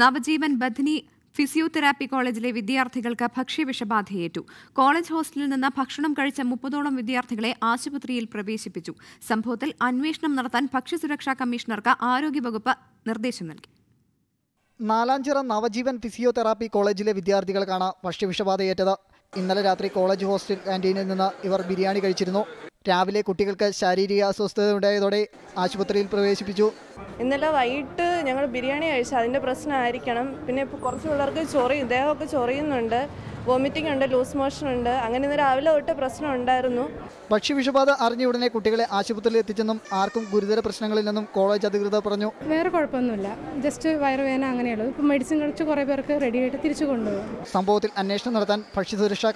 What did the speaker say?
Navajeevan ബദ്നി physiotherapy കോളേജിലെ വിദ്യാർത്ഥികൾക്ക് ഭക്ഷ്യവിഷബാധയേറ്റു college ഹോസ്റ്റലിൽ നിന്ന് ഭക്ഷണം കഴിച്ച മുപ്പതോളം വിദ്യാർത്ഥികളെ ആശുപത്രിയിൽ പ്രവേശിപ്പിച്ചു സംഭവത്തിൽ അന്വേഷണം നടത്താൻ ഭക്ഷ്യസുരക്ഷാ കമ്മീഷണർക്ക് ആരോഗ്യവകുപ്പ് നിർദ്ദേശം നൽകി നാലാഞ്ചിറ നവജീവൻ ഫിസിയോതെറാപ്പി കോളേജിലെ വിദ്യാർത്ഥികൾക്കാണ് ഭക്ഷ്യവിഷബാധയേറ്റത് ഇന്നലെ രാത്രി കോളേജ് ഹോസ്റ്റൽ ക്യാൻറ്റീനിൽ നിന്ന് ഇവർ ബിരിയാണി കഴിച്ചിരുന്നു രാവിലെ കുട്ടികൾക്ക് ശാരീരിക അസ്വസ്ഥത ഉണ്ടായതോടെ ആശുപത്രിയിൽ പ്രവേശിപ്പിച്ചു ഇന്നലെ വൈകിട്ട് ഞങ്ങൾ ബിരിയാണി കഴിച്ചു അതിൻ്റെ പ്രശ്നമായിരിക്കണം പിന്നെ ഇപ്പോൾ കുറച്ച് പിള്ളേർക്ക് ചൊറിയും ദേഹമൊക്കെ ചൊറിയുന്നുണ്ട് വോമിറ്റിംഗ് ഉണ്ട് ലൂസ് മോഷൻ ഉണ്ട് അങ്ങനെ ഇന്ന് രാവിലെ തൊട്ട് പ്രശ്നം ഉണ്ടായിരുന്നു പക്ഷി വിഷബാധ അറിഞ്ഞ ഉടനെ കുട്ടികളെ ആശുപത്രിയിൽ എത്തിച്ചെന്നും ആർക്കും ഗുരുതര പ്രശ്നങ്ങളില്ലെന്നും കോളേജ് അധികൃതർ പറഞ്ഞു വേറെ കുഴപ്പമൊന്നുമില്ല ജസ്റ്റ് വയറുവേദന അങ്ങനെയുള്ളൂ ഇപ്പം മെഡിസിൻ കഴിച്ച് കുറേ പേർക്ക് റെഡിയായിട്ട് തിരിച്ചു കൊണ്ടുപോകും സംഭവത്തിൽ അന്വേഷണം നടത്താൻ സുരക്ഷാ